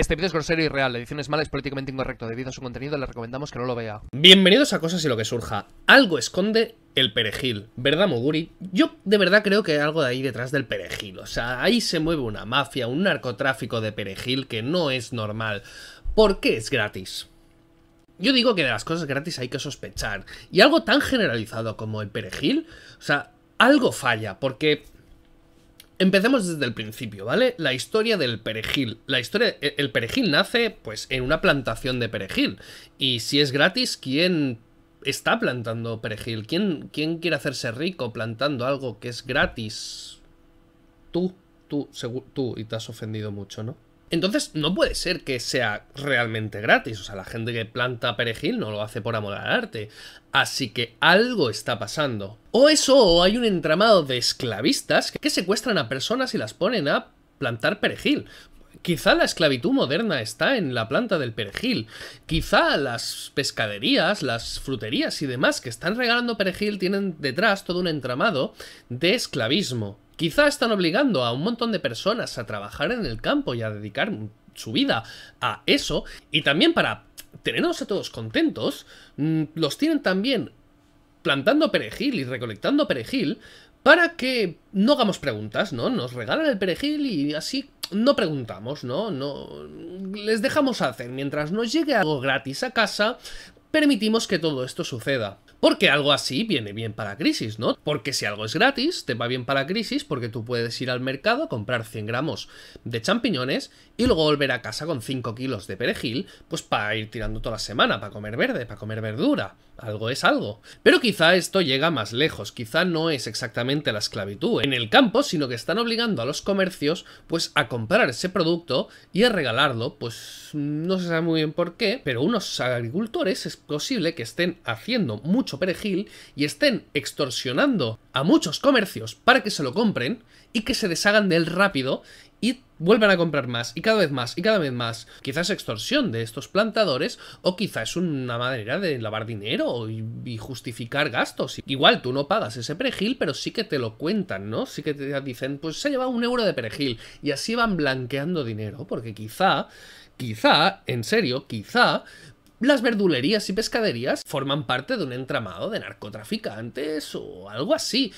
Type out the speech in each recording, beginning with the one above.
Este vídeo es grosero y real, la edición es mala, es políticamente incorrecto. Debido a su contenido, le recomendamos que no lo vea. Bienvenidos a Cosas y lo que surja. Algo esconde el perejil, ¿verdad, Muguri? Yo de verdad creo que hay algo de ahí detrás del perejil. O sea, ahí se mueve una mafia, un narcotráfico de perejil que no es normal. ¿Por qué es gratis? Yo digo que de las cosas gratis hay que sospechar. Y algo tan generalizado como el perejil, o sea, algo falla, porque Empecemos desde el principio, ¿vale? La historia del perejil. La historia, e-, el perejil nace, pues, en una plantación de perejil. Y si es gratis, ¿quién está plantando perejil? ¿Quién, quién quiere hacerse rico plantando algo que es gratis? Tú, tú, tú, y te has ofendido mucho, ¿no? Entonces no puede ser que sea realmente gratis, o sea, la gente que planta perejil no lo hace por amor al arte. Así que algo está pasando. O eso, o hay un entramado de esclavistas que secuestran a personas y las ponen a plantar perejil. Quizá la esclavitud moderna está en la planta del perejil. Quizá las pescaderías, las fruterías y demás que están regalando perejil tienen detrás todo un entramado de esclavismo. Quizá están obligando a un montón de personas a trabajar en el campo y a dedicar su vida a eso. Y también para tenernos a todos contentos, mm, los tienen también plantando perejil y recolectando perejil para que no hagamos preguntas, ¿no? Nos regalan el perejil y así no preguntamos, ¿no? No les dejamos hacer mientras nos llegue algo gratis a casa, permitimos que todo esto suceda. Porque algo así viene bien para crisis, ¿no? Porque si algo es gratis, te va bien para crisis porque tú puedes ir al mercado a comprar 100 gramos de champiñones y luego volver a casa con 5 kilos de perejil, pues para ir tirando toda la semana, para comer verde, para comer verdura. Algo es algo. Pero quizá esto llega más lejos, quizá no es exactamente la esclavitud en el campo, sino que están obligando a los comercios pues a comprar ese producto y a regalarlo, pues no se sabe muy bien por qué, pero unos agricultores es posible que estén haciendo mucho o perejil y estén extorsionando a muchos comercios para que se lo compren y que se deshagan de él rápido y vuelvan a comprar más y cada vez más y cada vez más. Quizás extorsión de estos plantadores o quizás es una manera de lavar dinero y, y, justificar gastos. Igual tú no pagas ese perejil, pero sí que te lo cuentan, ¿no? Sí que te dicen, pues se ha llevado un euro de perejil y así van blanqueando dinero porque quizá, quizá, en serio, quizá las verdulerías y pescaderías forman parte de un entramado de narcotraficantes o algo así.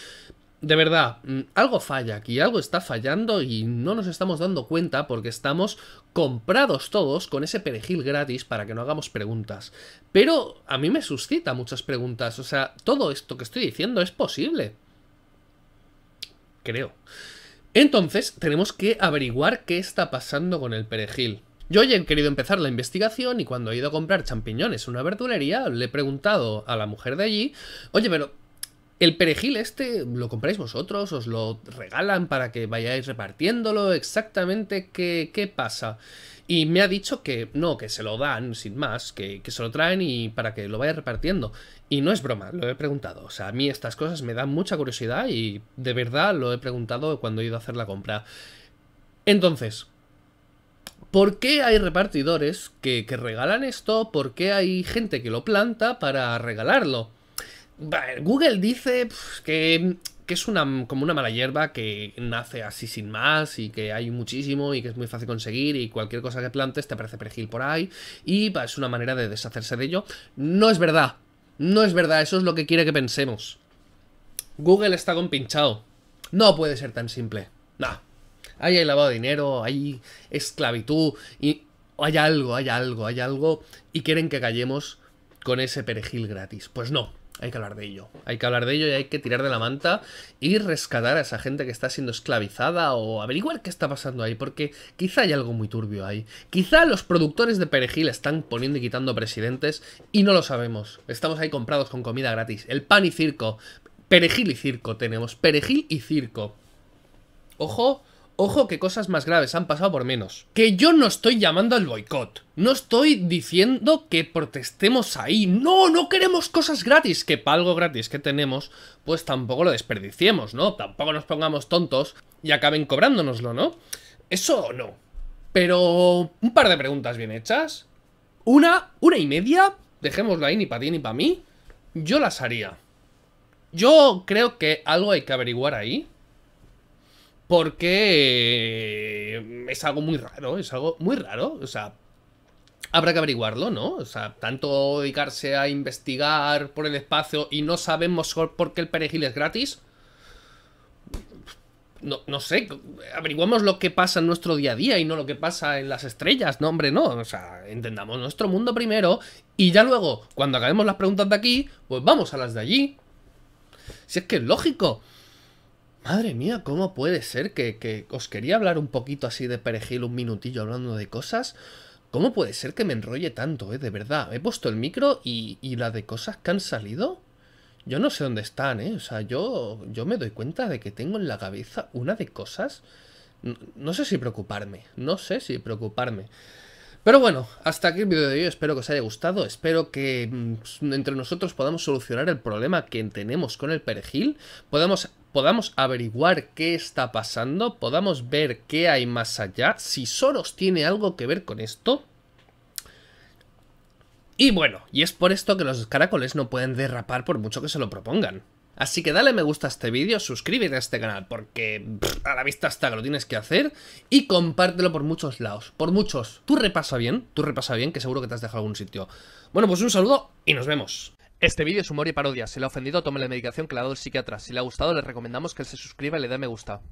De verdad, mm, algo falla aquí, algo está fallando y no nos estamos dando cuenta porque estamos comprados todos con ese perejil gratis para que no hagamos preguntas. Pero a mí me suscita muchas preguntas, o sea, todo esto que estoy diciendo es posible. Creo. Entonces, tenemos que averiguar qué está pasando con el perejil. Yo ya he querido empezar la investigación y cuando he ido a comprar champiñones en una verdulería, le he preguntado a la mujer de allí, oye, pero el perejil este lo compráis vosotros, os lo regalan para que vayáis repartiéndolo, exactamente qué, qué pasa. Y me ha dicho que no, que se lo dan sin más, que, que, se lo traen y para que lo vaya repartiendo. Y no es broma, lo he preguntado. O sea, a mí estas cosas me dan mucha curiosidad y de verdad lo he preguntado cuando he ido a hacer la compra. Entonces, ¿Por qué hay repartidores que, regalan esto? ¿Por qué hay gente que lo planta para regalarlo? Google dice que, es una, como una mala hierba que nace así sin más y que hay muchísimo y que es muy fácil conseguir y cualquier cosa que plantes te aparece perejil por ahí y es una manera de deshacerse de ello. No es verdad. No es verdad. Eso es lo que quiere que pensemos. Google está compinchado. No puede ser tan simple. Nah hay lavado de dinero, hay esclavitud, y hay algo, hay algo, hay algo, y quieren que callemos con ese perejil gratis. Pues no, hay que hablar de ello. Hay que hablar de ello y hay que tirar de la manta y rescatar a esa gente que está siendo esclavizada o averiguar qué está pasando ahí, porque quizá hay algo muy turbio ahí. Quizá los productores de perejil están poniendo y quitando presidentes y no lo sabemos. Estamos ahí comprados con comida gratis. El pan y circo. Perejil y circo tenemos. Perejil y circo. Ojo, Ojo que cosas más graves han pasado por menos. Que yo no estoy llamando al boicot. No estoy diciendo que protestemos ahí. No, no queremos cosas gratis. Que para algo gratis que tenemos, pues tampoco lo desperdiciemos, ¿no? Tampoco nos pongamos tontos y acaben cobrándonoslo, ¿no? Eso no. Pero un par de preguntas bien hechas. Una, una y media. Dejémoslo ahí ni para ti ni para mí. Yo las haría. Yo creo que algo hay que averiguar ahí porque eh, es algo muy raro, es algo muy raro, o sea, habrá que averiguarlo, ¿no? O sea, tanto dedicarse a investigar por el espacio y no sabemos por qué el perejil es gratis. No, sé, averiguamos lo que pasa en nuestro día a día y no lo que pasa en las estrellas, no, hombre, no. O sea, entendamos nuestro mundo primero y ya luego, cuando acabemos las preguntas de aquí, pues vamos a las de allí. Si es que es lógico. Madre mía, ¿cómo puede ser que, os quería hablar un poquito así de perejil, un minutillo hablando de cosas? ¿Cómo puede ser que me enrolle tanto, eh? De verdad, he puesto el micro y, la de cosas que han salido. Yo no sé dónde están, eh. O sea, yo, yo me doy cuenta de que tengo en la cabeza una de cosas. No, sé si preocuparme, no sé si preocuparme. Pero bueno, hasta aquí el vídeo de hoy, espero que os haya gustado, espero que mm, entre nosotros podamos solucionar el problema que tenemos con el perejil, Podemos podamos averiguar qué está pasando, podamos ver qué hay más allá, si Soros tiene algo que ver con esto. Y bueno, y es por esto que los caracoles no pueden derrapar por mucho que se lo propongan. Así que dale me gusta a este vídeo, suscríbete a este canal porque a la vista está que lo tienes que hacer y compártelo por muchos lados, por muchos. Tú repasa bien, tú repasa bien que seguro que te has dejado algún sitio. Bueno, pues un saludo y nos vemos. Este vídeo es humor y parodia. Si le ha ofendido, tome la medicación que le ha dado el psiquiatra. Si le ha gustado, le recomendamos que se suscriba y le dé me gusta.